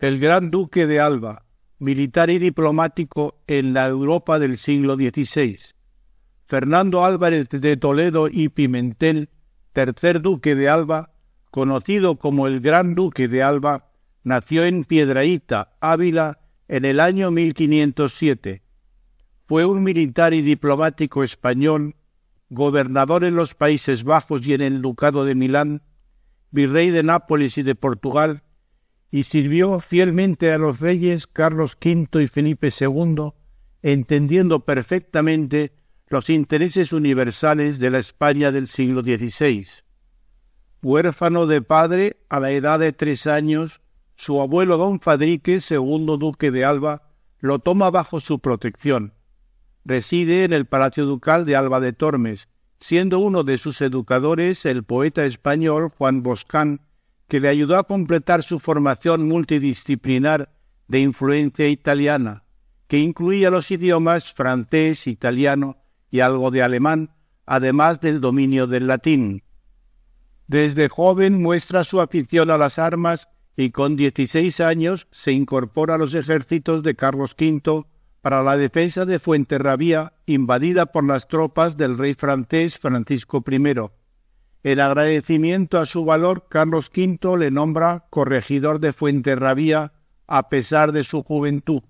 el gran duque de Alba, militar y diplomático en la Europa del siglo XVI. Fernando Álvarez de Toledo y Pimentel, tercer duque de Alba, conocido como el Gran Duque de Alba, nació en Piedraíta, Ávila, en el año 1507. Fue un militar y diplomático español, gobernador en los Países Bajos y en el Ducado de Milán, virrey de Nápoles y de Portugal, y sirvió fielmente a los reyes Carlos V y Felipe II, entendiendo perfectamente los intereses universales de la España del siglo XVI. Huérfano de padre a la edad de tres años, su abuelo don Fadrique, segundo duque de Alba, lo toma bajo su protección. Reside en el Palacio Ducal de Alba de Tormes, siendo uno de sus educadores el poeta español Juan Boscán, que le ayudó a completar su formación multidisciplinar de influencia italiana, que incluía los idiomas francés, italiano y algo de alemán, además del dominio del latín. Desde joven muestra su afición a las armas y con 16 años se incorpora a los ejércitos de Carlos V para la defensa de Fuenterrabía, invadida por las tropas del rey francés Francisco I el agradecimiento a su valor, Carlos V le nombra corregidor de Fuenterrabía a pesar de su juventud.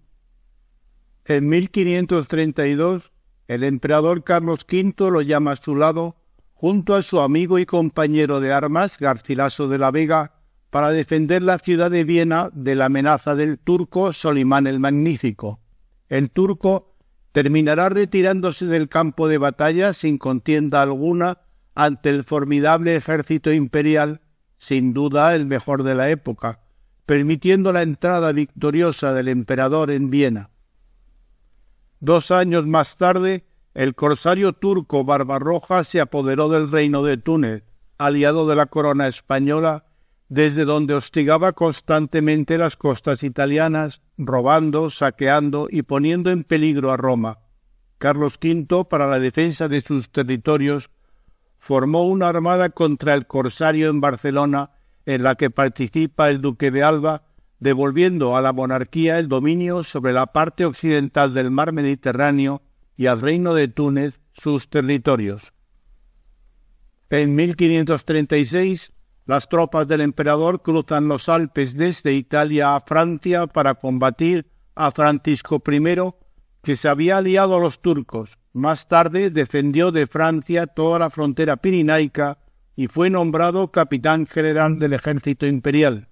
En 1532, el emperador Carlos V lo llama a su lado, junto a su amigo y compañero de armas, Garcilaso de la Vega, para defender la ciudad de Viena de la amenaza del turco Solimán el Magnífico. El turco terminará retirándose del campo de batalla sin contienda alguna ante el formidable ejército imperial, sin duda el mejor de la época, permitiendo la entrada victoriosa del emperador en Viena. Dos años más tarde, el corsario turco Barbarroja se apoderó del reino de Túnez, aliado de la corona española, desde donde hostigaba constantemente las costas italianas, robando, saqueando y poniendo en peligro a Roma. Carlos V, para la defensa de sus territorios, formó una armada contra el corsario en Barcelona en la que participa el duque de Alba, devolviendo a la monarquía el dominio sobre la parte occidental del mar Mediterráneo y al reino de Túnez sus territorios. En 1536, las tropas del emperador cruzan los Alpes desde Italia a Francia para combatir a Francisco I, que se había aliado a los turcos, más tarde defendió de Francia toda la frontera pirinaica y fue nombrado capitán general del ejército imperial.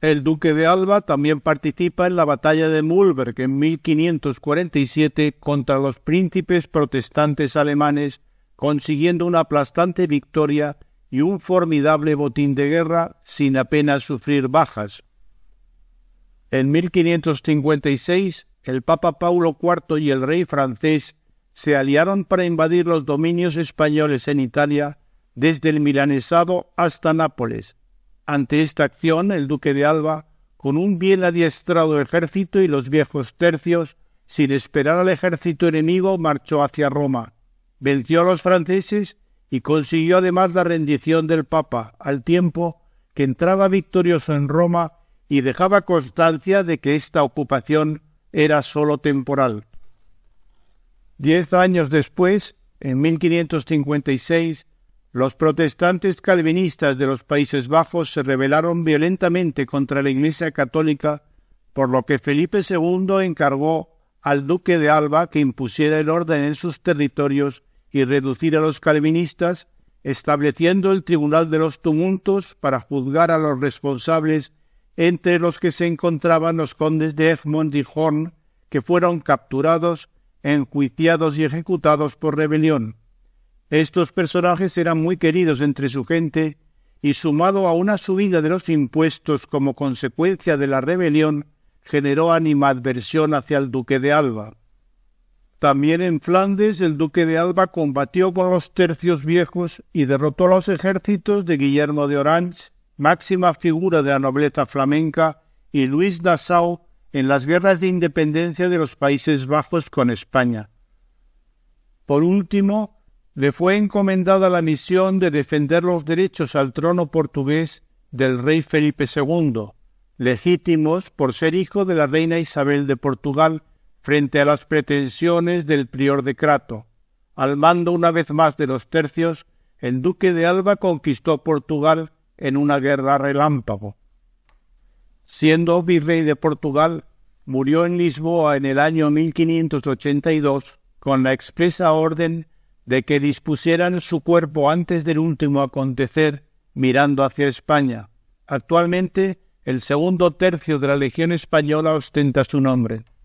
El duque de Alba también participa en la batalla de Mühlberg en 1547 contra los príncipes protestantes alemanes, consiguiendo una aplastante victoria y un formidable botín de guerra sin apenas sufrir bajas. En 1556 el Papa Paulo IV y el rey francés se aliaron para invadir los dominios españoles en Italia desde el Milanesado hasta Nápoles. Ante esta acción, el duque de Alba, con un bien adiestrado ejército y los viejos tercios, sin esperar al ejército enemigo, marchó hacia Roma. Venció a los franceses y consiguió además la rendición del Papa, al tiempo que entraba victorioso en Roma y dejaba constancia de que esta ocupación era sólo temporal. Diez años después, en 1556, los protestantes calvinistas de los Países Bajos se rebelaron violentamente contra la Iglesia católica, por lo que Felipe II encargó al duque de Alba que impusiera el orden en sus territorios y reducir a los calvinistas, estableciendo el Tribunal de los Tumultos para juzgar a los responsables entre los que se encontraban los condes de Egmont y Horn, que fueron capturados, enjuiciados y ejecutados por rebelión. Estos personajes eran muy queridos entre su gente, y sumado a una subida de los impuestos como consecuencia de la rebelión, generó animadversión hacia el duque de Alba. También en Flandes el duque de Alba combatió con los tercios viejos y derrotó a los ejércitos de Guillermo de Orange, máxima figura de la nobleza flamenca, y Luis Nassau en las guerras de independencia de los Países Bajos con España. Por último, le fue encomendada la misión de defender los derechos al trono portugués del rey Felipe II, legítimos por ser hijo de la reina Isabel de Portugal frente a las pretensiones del prior de Crato. Al mando una vez más de los tercios, el duque de Alba conquistó Portugal en una guerra relámpago. Siendo virrey de Portugal, murió en Lisboa en el año 1582 con la expresa orden de que dispusieran su cuerpo antes del último acontecer mirando hacia España. Actualmente, el segundo tercio de la Legión Española ostenta su nombre.